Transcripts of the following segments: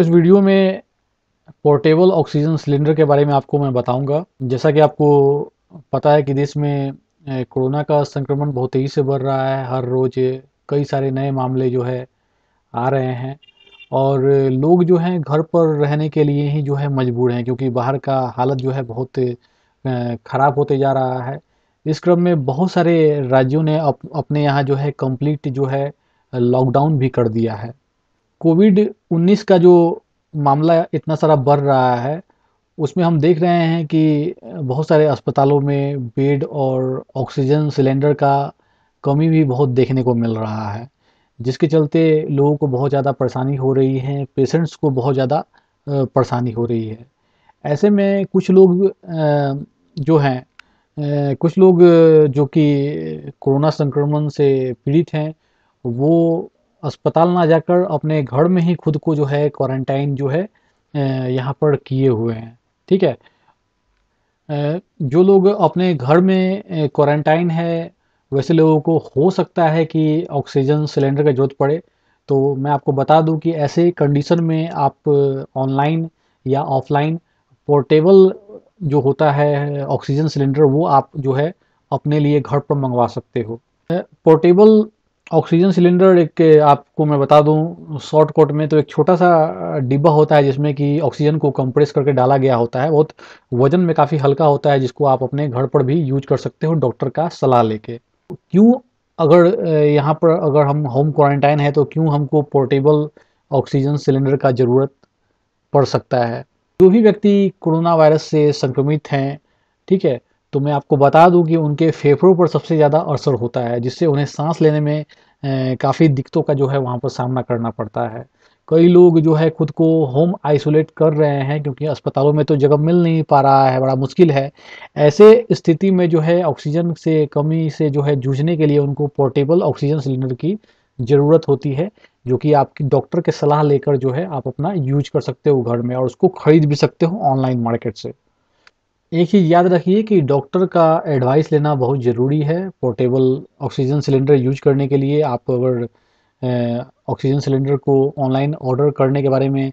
इस वीडियो में portable oxygen cylinder के बारे में आपको मैं बताऊंगा जैसा कि आपको पता है कि देश में कोरोना का संक्रमण बहुत तेज़ी से बढ़ रहा है हर रोज़ कई सारे नए मामले जो है आ रहे हैं और लोग जो हैं घर पर रहने के लिए ही जो है मजबूर हैं क्योंकि बाहर का हालत जो है बहुत ख़राब होते जा रहा है इस क्रम में बहुत सारे राज्यों ने अप, अपने यहाँ जो है कम्प्लीट जो है लॉकडाउन भी कर दिया है कोविड 19 का जो मामला इतना सारा बढ़ रहा है उसमें हम देख रहे हैं कि बहुत सारे अस्पतालों में बेड और ऑक्सीजन सिलेंडर का कमी भी बहुत देखने को मिल रहा है जिसके चलते लोगों को बहुत ज़्यादा परेशानी हो रही है पेशेंट्स को बहुत ज़्यादा परेशानी हो रही है ऐसे में कुछ लोग जो हैं कुछ लोग जो कि कोरोना संक्रमण से पीड़ित हैं वो अस्पताल ना जाकर अपने घर में ही खुद को जो है क्वारंटाइन जो है यहाँ पर किए हुए हैं ठीक है जो लोग अपने घर में क्वारंटाइन है वैसे लोगों को हो सकता है कि ऑक्सीजन सिलेंडर की जरूरत पड़े तो मैं आपको बता दूं कि ऐसे कंडीशन में आप ऑनलाइन या ऑफलाइन पोर्टेबल जो होता है ऑक्सीजन सिलेंडर वो आप जो है अपने लिए घर पर मंगवा सकते हो पोर्टेबल ऑक्सीजन सिलेंडर एक आपको मैं बता दूं शॉर्ट कोट में तो एक छोटा सा डिब्बा होता है जिसमें कि ऑक्सीजन को कंप्रेस करके डाला गया होता है बहुत वजन में काफ़ी हल्का होता है जिसको आप अपने घर पर भी यूज कर सकते हो डॉक्टर का सलाह लेके क्यों अगर यहाँ पर अगर हम होम क्वारंटाइन है तो क्यों हमको पोर्टेबल ऑक्सीजन सिलेंडर का ज़रूरत पड़ सकता है जो भी व्यक्ति कोरोना वायरस से संक्रमित हैं ठीक है तो मैं आपको बता दूं कि उनके फेफड़ों पर सबसे ज़्यादा असर होता है जिससे उन्हें सांस लेने में काफ़ी दिक्कतों का जो है वहाँ पर सामना करना पड़ता है कई लोग जो है खुद को होम आइसोलेट कर रहे हैं क्योंकि अस्पतालों में तो जगह मिल नहीं पा रहा है बड़ा मुश्किल है ऐसे स्थिति में जो है ऑक्सीजन से कमी से जो है जूझने के लिए उनको पोर्टेबल ऑक्सीजन सिलेंडर की ज़रूरत होती है जो कि आपकी डॉक्टर के सलाह लेकर जो है आप अपना यूज कर सकते हो घर में और उसको खरीद भी सकते हो ऑनलाइन मार्केट से एक ही याद रखिए कि डॉक्टर का एडवाइस लेना बहुत ज़रूरी है पोर्टेबल ऑक्सीजन सिलेंडर यूज करने के लिए आप अगर ऑक्सीजन सिलेंडर को ऑनलाइन ऑर्डर करने के बारे में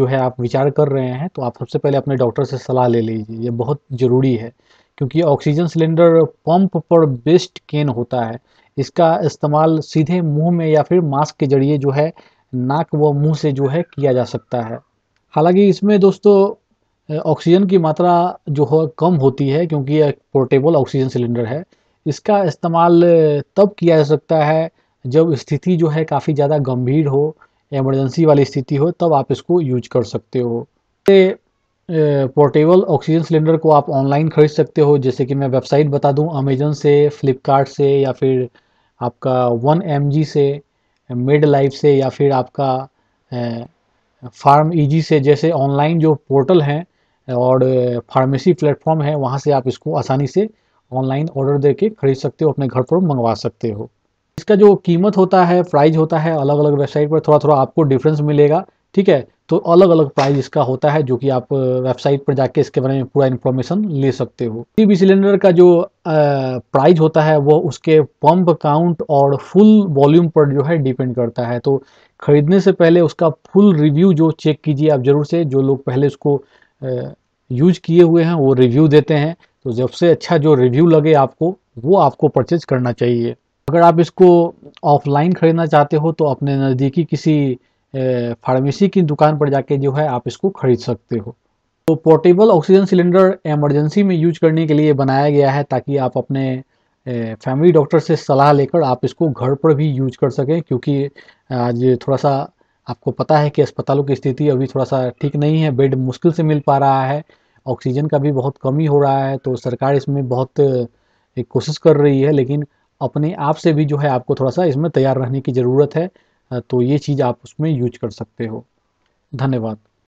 जो है आप विचार कर रहे हैं तो आप सबसे पहले अपने डॉक्टर से सलाह ले लीजिए ये बहुत ज़रूरी है क्योंकि ऑक्सीजन सिलेंडर पंप पर बेस्ट केन होता है इसका इस्तेमाल सीधे मुंह में या फिर मास्क के जरिए जो है नाक व मुंह से जो है किया जा सकता है हालांकि इसमें दोस्तों ऑक्सीजन की मात्रा जो हो कम होती है क्योंकि यह पोर्टेबल ऑक्सीजन सिलेंडर है इसका इस्तेमाल तब किया जा सकता है जब स्थिति जो है काफ़ी ज़्यादा गंभीर हो एमरजेंसी वाली स्थिति हो तब आप इसको यूज कर सकते हो पोर्टेबल ऑक्सीजन सिलेंडर को आप ऑनलाइन खरीद सकते हो जैसे कि मैं वेबसाइट बता दूं अमेजन से फ्लिपकार्ट से या फिर आपका वन एम से मिड लाइफ से या फिर आपका फार्म ईजी e से जैसे ऑनलाइन जो पोर्टल हैं और फार्मेसी प्लेटफॉर्म है वहाँ से आप इसको आसानी से ऑनलाइन ऑर्डर दे के खरीद सकते हो अपने घर पर मंगवा सकते हो इसका जो कीमत होता है प्राइस होता है अलग अलग वेबसाइट पर थोड़ा थोड़ा आपको डिफरेंस मिलेगा ठीक है तो अलग अलग प्राइस इसका होता है जो कि आप वेबसाइट पर जाके इसके बारे में पूरा इन्फॉर्मेशन ले सकते हो टी सिलेंडर का जो प्राइस होता है वो उसके पंप काउंट और फुल वॉल्यूम पर जो है डिपेंड करता है तो खरीदने से पहले उसका फुल रिव्यू जो चेक कीजिए आप जरूर से जो लोग पहले उसको यूज किए हुए हैं वो रिव्यू देते हैं तो जब से अच्छा जो रिव्यू लगे आपको वो आपको परचेज करना चाहिए अगर आप इसको ऑफलाइन ख़रीदना चाहते हो तो अपने नज़दीकी किसी फार्मेसी की दुकान पर जाके जो है आप इसको ख़रीद सकते हो तो पोर्टेबल ऑक्सीजन सिलेंडर एमरजेंसी में यूज करने के लिए बनाया गया है ताकि आप अपने फैमिली डॉक्टर से सलाह लेकर आप इसको घर पर भी यूज कर सकें क्योंकि आज थोड़ा सा आपको पता है कि अस्पतालों की स्थिति अभी थोड़ा सा ठीक नहीं है बेड मुश्किल से मिल पा रहा है ऑक्सीजन का भी बहुत कमी हो रहा है तो सरकार इसमें बहुत एक कोशिश कर रही है लेकिन अपने आप से भी जो है आपको थोड़ा सा इसमें तैयार रहने की ज़रूरत है तो ये चीज़ आप उसमें यूज कर सकते हो धन्यवाद